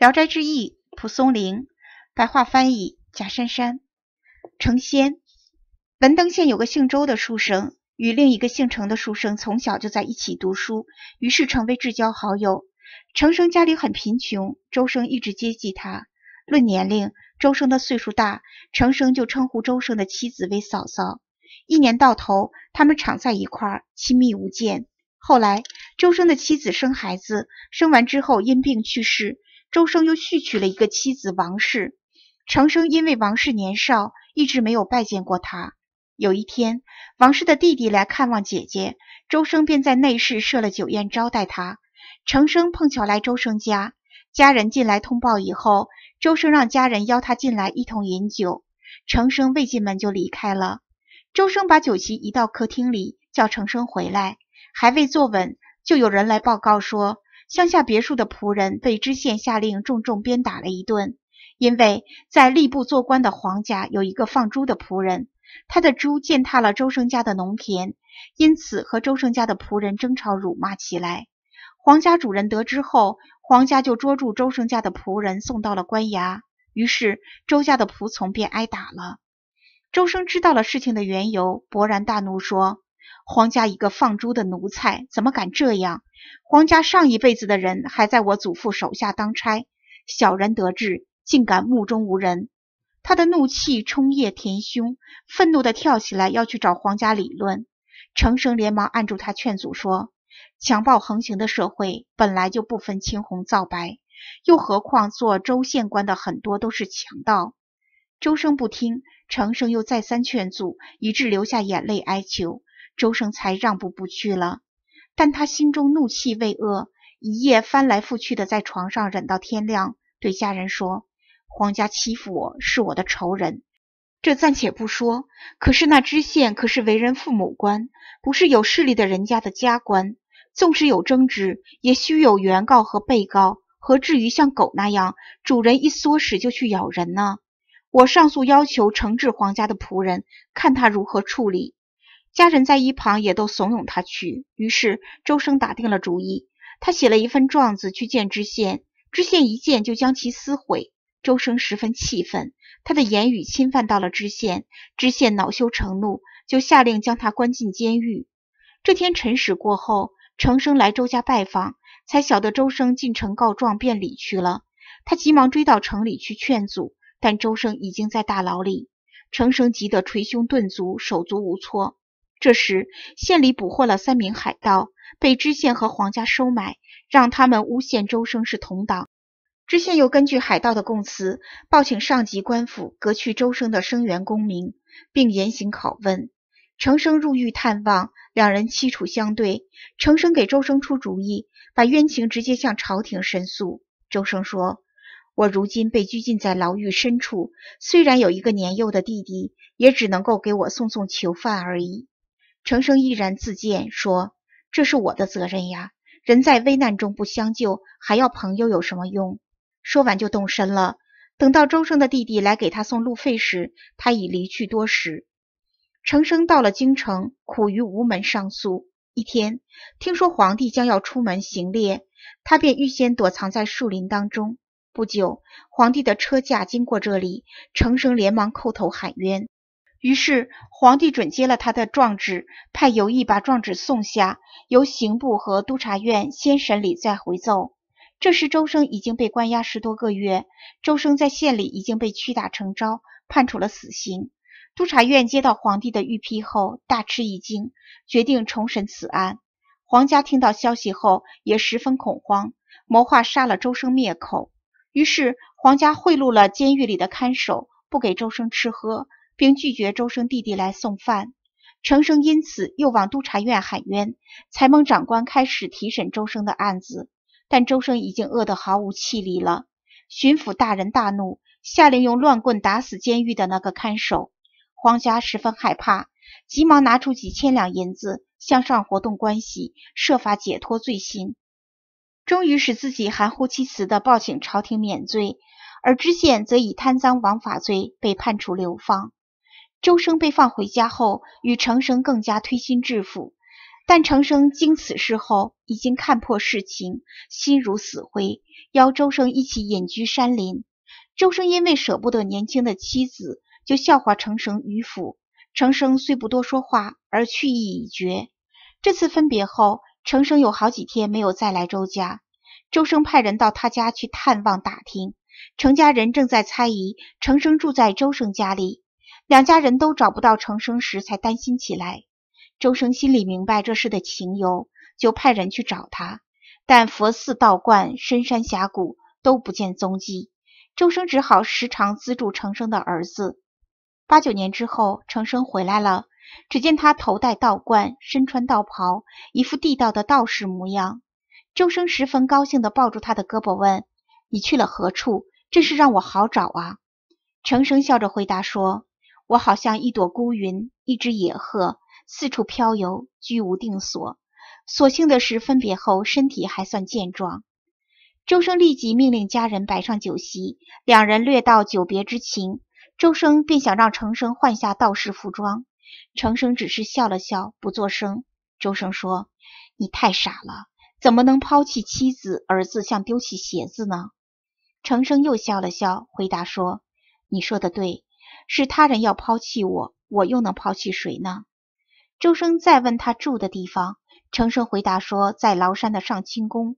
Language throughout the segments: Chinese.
《聊斋志异》蒲松龄，白话翻译贾珊珊。成仙，文登县有个姓周的书生，与另一个姓程的书生从小就在一起读书，于是成为至交好友。程生家里很贫穷，周生一直接济他。论年龄，周生的岁数大，程生就称呼周生的妻子为嫂嫂。一年到头，他们常在一块儿，亲密无间。后来，周生的妻子生孩子，生完之后因病去世。周生又续娶了一个妻子王氏，程生因为王氏年少，一直没有拜见过她。有一天，王氏的弟弟来看望姐姐，周生便在内室设了酒宴招待他。程生碰巧来周生家，家人进来通报以后，周生让家人邀他进来一同饮酒。程生未进门就离开了。周生把酒席移到客厅里，叫程生回来，还未坐稳，就有人来报告说。乡下别墅的仆人被知县下令重重鞭打了一顿，因为在吏部做官的黄家有一个放猪的仆人，他的猪践踏了周生家的农田，因此和周生家的仆人争吵辱骂起来。黄家主人得知后，黄家就捉住周生家的仆人送到了官衙，于是周家的仆从便挨打了。周生知道了事情的缘由，勃然大怒，说。黄家一个放猪的奴才，怎么敢这样？黄家上一辈子的人还在我祖父手下当差，小人得志，竟敢目中无人！他的怒气冲夜填胸，愤怒地跳起来要去找黄家理论。程生连忙按住他，劝阻说：“强暴横行的社会本来就不分青红皂白，又何况做州县官的很多都是强盗。”周生不听，程生又再三劝阻，以致流下眼泪哀求。周生才让步不去了，但他心中怒气未遏，一夜翻来覆去地在床上忍到天亮。对家人说：“黄家欺负我是我的仇人，这暂且不说。可是那知县可是为人父母官，不是有势力的人家的家官。纵使有争执，也须有原告和被告，何至于像狗那样，主人一唆使就去咬人呢？我上诉要求惩治黄家的仆人，看他如何处理。”家人在一旁也都怂恿他去，于是周生打定了主意。他写了一份状子去见知县，知县一见就将其撕毁。周生十分气愤，他的言语侵犯到了知县，知县恼羞成怒，就下令将他关进监狱。这天辰时过后，程生来周家拜访，才晓得周生进城告状，便离去了。他急忙追到城里去劝阻，但周生已经在大牢里。程生急得捶胸顿足，手足无措。这时，县里捕获了三名海盗，被知县和黄家收买，让他们诬陷周生是同党。知县又根据海盗的供词，报请上级官府革去周生的生员功名，并严刑拷问。程生入狱探望，两人凄楚相对。程生给周生出主意，把冤情直接向朝廷申诉。周生说：“我如今被拘禁在牢狱深处，虽然有一个年幼的弟弟，也只能够给我送送囚犯而已。”程生毅然自荐，说：“这是我的责任呀！人在危难中不相救，还要朋友有什么用？”说完就动身了。等到周生的弟弟来给他送路费时，他已离去多时。程生到了京城，苦于无门上诉。一天，听说皇帝将要出门行猎，他便预先躲藏在树林当中。不久，皇帝的车驾经过这里，程生连忙叩头喊冤。于是，皇帝准接了他的状纸，派游毅把状纸送下，由刑部和督察院先审理，再回奏。这时，周生已经被关押十多个月，周生在县里已经被屈打成招，判处了死刑。督察院接到皇帝的御批后，大吃一惊，决定重审此案。皇家听到消息后，也十分恐慌，谋划杀了周生灭口。于是，皇家贿赂了监狱里的看守，不给周生吃喝。并拒绝周生弟弟来送饭，程生因此又往督察院喊冤，才蒙长官开始提审周生的案子。但周生已经饿得毫无气力了。巡抚大人大怒，下令用乱棍打死监狱的那个看守。黄家十分害怕，急忙拿出几千两银子向上活动关系，设法解脱罪行，终于使自己含糊其辞地报请朝廷免罪。而知县则以贪赃枉法罪被判处流放。周生被放回家后，与程生更加推心置腹。但程生经此事后，已经看破世情，心如死灰，邀周生一起隐居山林。周生因为舍不得年轻的妻子，就笑话程生迂腐。程生虽不多说话，而去意已决。这次分别后，程生有好几天没有再来周家。周生派人到他家去探望打听，程家人正在猜疑程生住在周生家里。两家人都找不到程生时，才担心起来。周生心里明白这事的情由，就派人去找他，但佛寺、道观、深山峡谷都不见踪迹。周生只好时常资助程生的儿子。八九年之后，程生回来了，只见他头戴道冠，身穿道袍，一副地道的道士模样。周生十分高兴地抱住他的胳膊，问：“你去了何处？真是让我好找啊！”程生笑着回答说。我好像一朵孤云，一只野鹤，四处飘游，居无定所。所幸的是，分别后身体还算健壮。周生立即命令家人摆上酒席，两人略道久别之情。周生便想让程生换下道士服装，程生只是笑了笑，不作声。周生说：“你太傻了，怎么能抛弃妻子、儿子，像丢弃鞋子呢？”程生又笑了笑，回答说：“你说的对。”是他人要抛弃我，我又能抛弃谁呢？周生再问他住的地方，程生回答说在崂山的上清宫。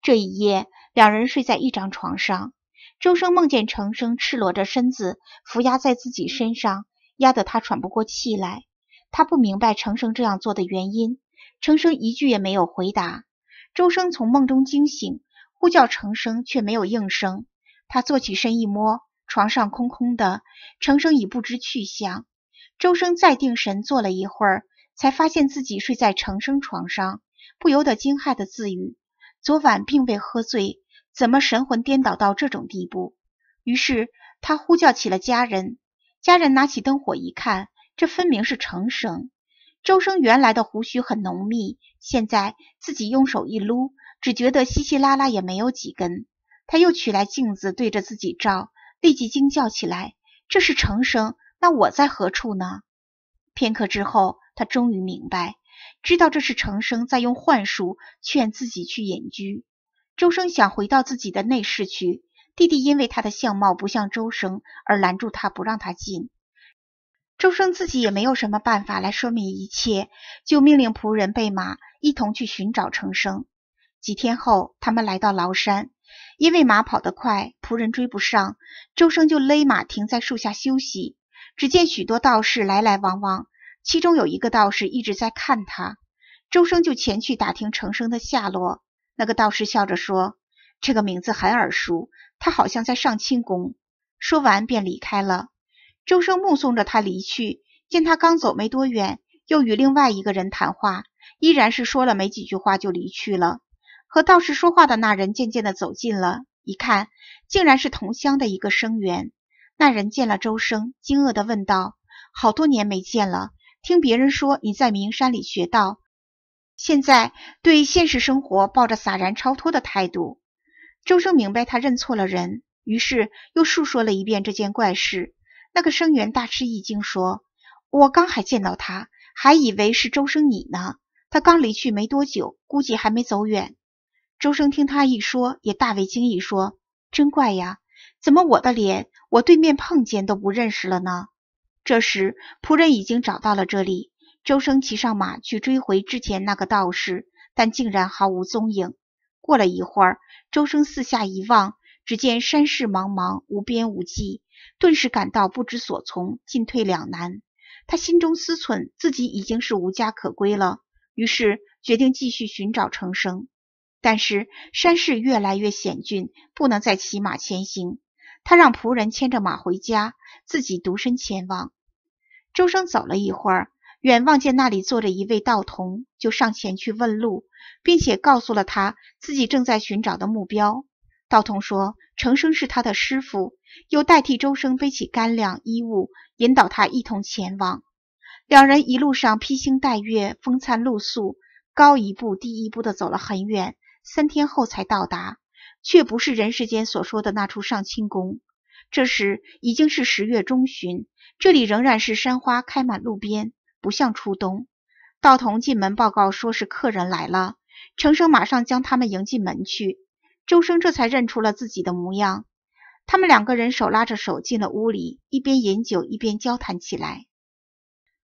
这一夜，两人睡在一张床上。周生梦见程生赤裸着身子伏压在自己身上，压得他喘不过气来。他不明白程生这样做的原因。程生一句也没有回答。周生从梦中惊醒，呼叫程生却没有应声。他坐起身一摸。床上空空的，程生已不知去向。周生再定神坐了一会儿，才发现自己睡在程生床上，不由得惊骇的自语：“昨晚并未喝醉，怎么神魂颠倒到这种地步？”于是他呼叫起了家人。家人拿起灯火一看，这分明是程生。周生原来的胡须很浓密，现在自己用手一撸，只觉得稀稀拉拉，也没有几根。他又取来镜子对着自己照。立即惊叫起来，这是程生，那我在何处呢？片刻之后，他终于明白，知道这是程生在用幻术劝自己去隐居。周生想回到自己的内室去，弟弟因为他的相貌不像周生而拦住他，不让他进。周生自己也没有什么办法来说明一切，就命令仆人备马，一同去寻找程生。几天后，他们来到崂山。因为马跑得快，仆人追不上，周生就勒马停在树下休息。只见许多道士来来往往，其中有一个道士一直在看他，周生就前去打听程生的下落。那个道士笑着说：“这个名字很耳熟，他好像在上清宫。”说完便离开了。周生目送着他离去，见他刚走没多远，又与另外一个人谈话，依然是说了没几句话就离去了。和道士说话的那人渐渐的走近了，一看，竟然是同乡的一个生员。那人见了周生，惊愕的问道：“好多年没见了，听别人说你在名山里学道，现在对现实生活抱着洒然超脱的态度。”周生明白他认错了人，于是又述说了一遍这件怪事。那个生员大吃一惊，说：“我刚还见到他，还以为是周生你呢。他刚离去没多久，估计还没走远。”周生听他一说，也大为惊异，说：“真怪呀，怎么我的脸，我对面碰见都不认识了呢？”这时，仆人已经找到了这里。周生骑上马去追回之前那个道士，但竟然毫无踪影。过了一会儿，周生四下一望，只见山势茫茫，无边无际，顿时感到不知所从，进退两难。他心中思忖，自己已经是无家可归了，于是决定继续寻找程生。但是山势越来越险峻，不能再骑马前行。他让仆人牵着马回家，自己独身前往。周生走了一会儿，远望见那里坐着一位道童，就上前去问路，并且告诉了他自己正在寻找的目标。道童说：“程生是他的师傅，又代替周生背起干粮、衣物，引导他一同前往。”两人一路上披星戴月、风餐露宿，高一步、低一步地走了很远。三天后才到达，却不是人世间所说的那处上清宫。这时已经是十月中旬，这里仍然是山花开满路边，不像初冬。道童进门报告说是客人来了，程生马上将他们迎进门去。周生这才认出了自己的模样。他们两个人手拉着手进了屋里，一边饮酒一边交谈起来。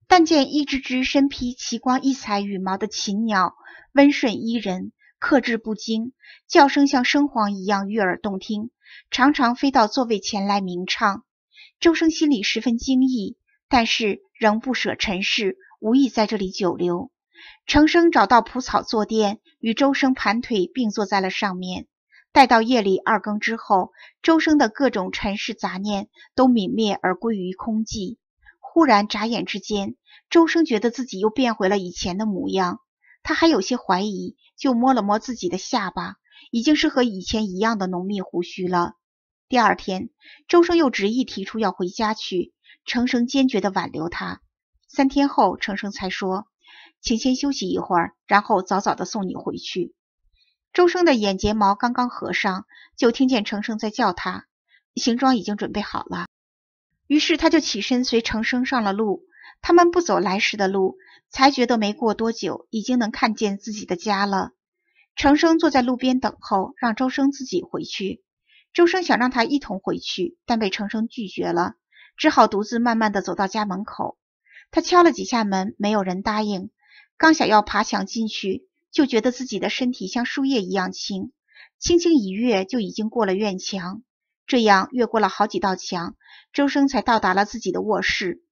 但见一只只身披奇光异彩羽毛的禽鸟，温顺依人。克制不惊，叫声像声簧一样悦耳动听，常常飞到座位前来鸣唱。周生心里十分惊异，但是仍不舍尘世，无意在这里久留。程生找到蒲草坐垫，与周生盘腿并坐在了上面。待到夜里二更之后，周生的各种尘世杂念都泯灭而归于空寂。忽然眨眼之间，周生觉得自己又变回了以前的模样。他还有些怀疑，就摸了摸自己的下巴，已经是和以前一样的浓密胡须了。第二天，周生又执意提出要回家去，程生坚决的挽留他。三天后，程生才说，请先休息一会儿，然后早早的送你回去。周生的眼睫毛刚刚合上，就听见程生在叫他，行装已经准备好了。于是他就起身随程生上了路。他们不走来时的路，才觉得没过多久，已经能看见自己的家了。程生坐在路边等候，让周生自己回去。周生想让他一同回去，但被程生拒绝了，只好独自慢慢的走到家门口。他敲了几下门，没有人答应。刚想要爬墙进去，就觉得自己的身体像树叶一样轻，轻轻一跃就已经过了院墙。这样越过了好几道墙，周生才到达了自己的卧室。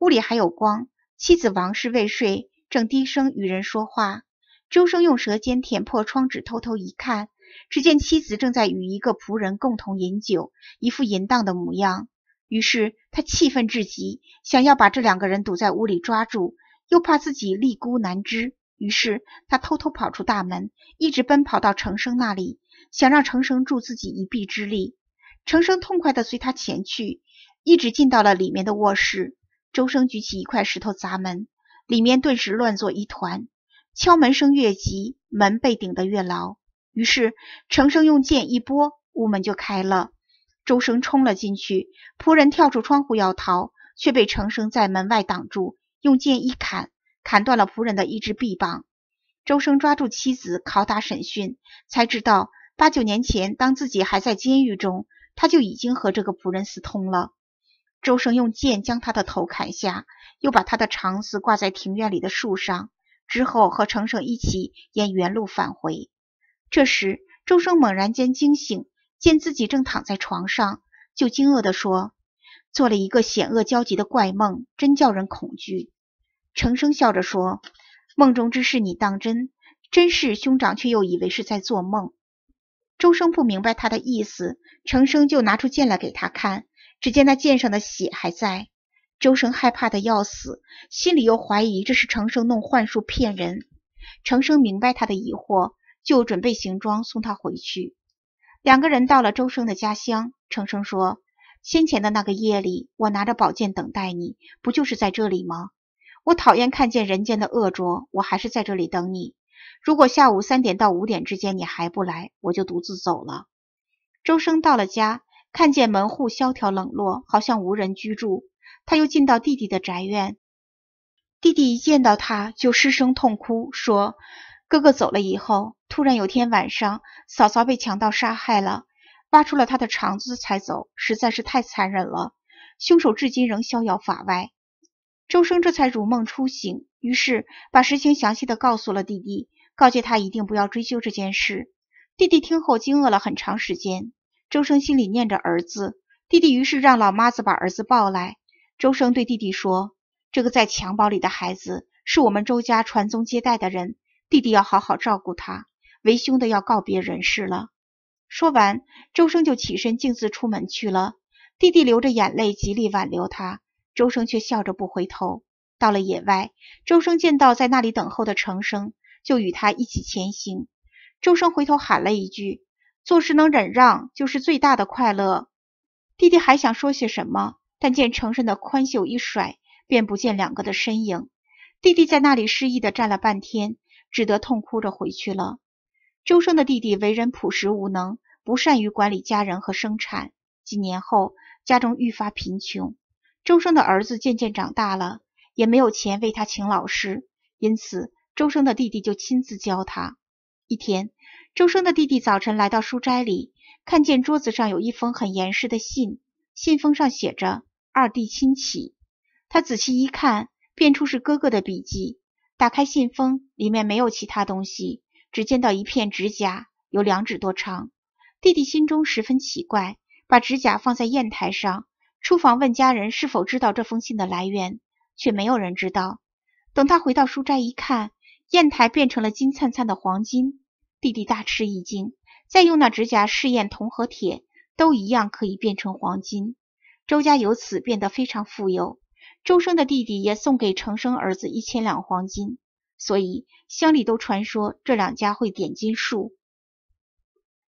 屋里还有光，妻子王氏未睡，正低声与人说话。周生用舌尖舔破窗纸，偷偷一看，只见妻子正在与一个仆人共同饮酒，一副淫荡的模样。于是他气愤至极，想要把这两个人堵在屋里抓住，又怕自己立孤难支，于是他偷偷跑出大门，一直奔跑到程生那里，想让程生助自己一臂之力。程生痛快地随他前去，一直进到了里面的卧室。周生举起一块石头砸门，里面顿时乱作一团。敲门声越急，门被顶得越牢。于是程生用剑一拨，屋门就开了。周生冲了进去，仆人跳出窗户要逃，却被程生在门外挡住，用剑一砍，砍断了仆人的一只臂膀。周生抓住妻子拷打审讯，才知道八九年前，当自己还在监狱中，他就已经和这个仆人私通了。周生用剑将他的头砍下，又把他的肠子挂在庭院里的树上，之后和程生一起沿原路返回。这时，周生猛然间惊醒，见自己正躺在床上，就惊愕地说：“做了一个险恶焦急的怪梦，真叫人恐惧。”程生笑着说：“梦中之事你当真？真是兄长，却又以为是在做梦。”周生不明白他的意思，程生就拿出剑来给他看。只见那剑上的血还在，周生害怕的要死，心里又怀疑这是程生弄幻术骗人。程生明白他的疑惑，就准备行装送他回去。两个人到了周生的家乡，程生说：“先前的那个夜里，我拿着宝剑等待你，不就是在这里吗？我讨厌看见人间的恶浊，我还是在这里等你。如果下午三点到五点之间你还不来，我就独自走了。”周生到了家。看见门户萧条冷落，好像无人居住。他又进到弟弟的宅院，弟弟一见到他就失声痛哭，说：“哥哥走了以后，突然有天晚上，嫂嫂被强盗杀害了，挖出了他的肠子才走，实在是太残忍了。凶手至今仍逍遥法外。”周生这才如梦初醒，于是把实情详细的告诉了弟弟，告诫他一定不要追究这件事。弟弟听后惊愕了很长时间。周生心里念着儿子，弟弟于是让老妈子把儿子抱来。周生对弟弟说：“这个在襁褓里的孩子是我们周家传宗接代的人，弟弟要好好照顾他。为兄的要告别人世了。”说完，周生就起身径自出门去了。弟弟流着眼泪，极力挽留他，周生却笑着不回头。到了野外，周生见到在那里等候的程生，就与他一起前行。周生回头喊了一句。做事能忍让，就是最大的快乐。弟弟还想说些什么，但见程胜的宽袖一甩，便不见两个的身影。弟弟在那里失意的站了半天，只得痛哭着回去了。周生的弟弟为人朴实无能，不善于管理家人和生产。几年后，家中愈发贫穷。周生的儿子渐渐长大了，也没有钱为他请老师，因此周生的弟弟就亲自教他。一天。周生的弟弟早晨来到书斋里，看见桌子上有一封很严实的信，信封上写着“二弟亲启”。他仔细一看，辨出是哥哥的笔迹。打开信封，里面没有其他东西，只见到一片指甲，有两指多长。弟弟心中十分奇怪，把指甲放在砚台上，出房问家人是否知道这封信的来源，却没有人知道。等他回到书斋一看，砚台变成了金灿灿的黄金。弟弟大吃一惊，再用那指甲试验铜和铁，都一样可以变成黄金。周家由此变得非常富有，周生的弟弟也送给程生儿子一千两黄金，所以乡里都传说这两家会点金术。